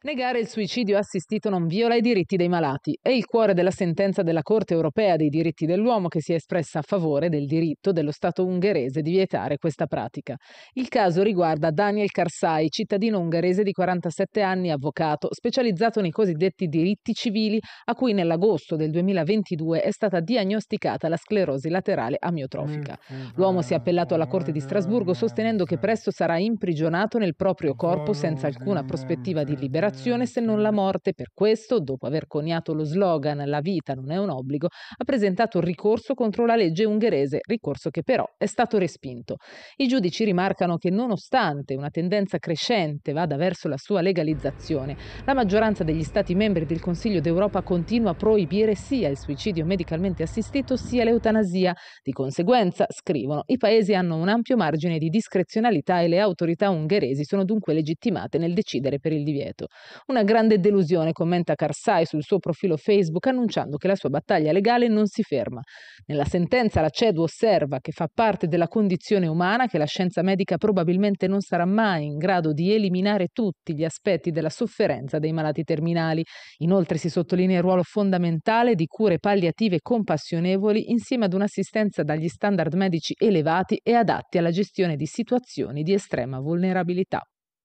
Negare il suicidio assistito non viola i diritti dei malati. È il cuore della sentenza della Corte europea dei diritti dell'uomo che si è espressa a favore del diritto dello Stato ungherese di vietare questa pratica. Il caso riguarda Daniel Karsai, cittadino ungherese di 47 anni, avvocato, specializzato nei cosiddetti diritti civili, a cui nell'agosto del 2022 è stata diagnosticata la sclerosi laterale amiotrofica. Eh, eh, L'uomo si è appellato alla Corte di Strasburgo sostenendo che presto sarà imprigionato nel proprio corpo senza alcuna prospettiva di liberazione disperazione se non la morte. Per questo, dopo aver coniato lo slogan La vita non è un obbligo, ha presentato ricorso contro la legge ungherese, ricorso che però è stato respinto. I giudici rimarcano che nonostante una tendenza crescente vada verso la sua legalizzazione, la maggioranza degli Stati membri del Consiglio d'Europa continua a proibire sia il suicidio medicalmente assistito sia l'eutanasia. Di conseguenza, scrivono, i paesi hanno un ampio margine di discrezionalità e le autorità ungheresi sono dunque legittimate nel decidere per il divieto. Una grande delusione, commenta Karsai sul suo profilo Facebook annunciando che la sua battaglia legale non si ferma. Nella sentenza la CEDU osserva che fa parte della condizione umana che la scienza medica probabilmente non sarà mai in grado di eliminare tutti gli aspetti della sofferenza dei malati terminali. Inoltre si sottolinea il ruolo fondamentale di cure palliative compassionevoli insieme ad un'assistenza dagli standard medici elevati e adatti alla gestione di situazioni di estrema vulnerabilità.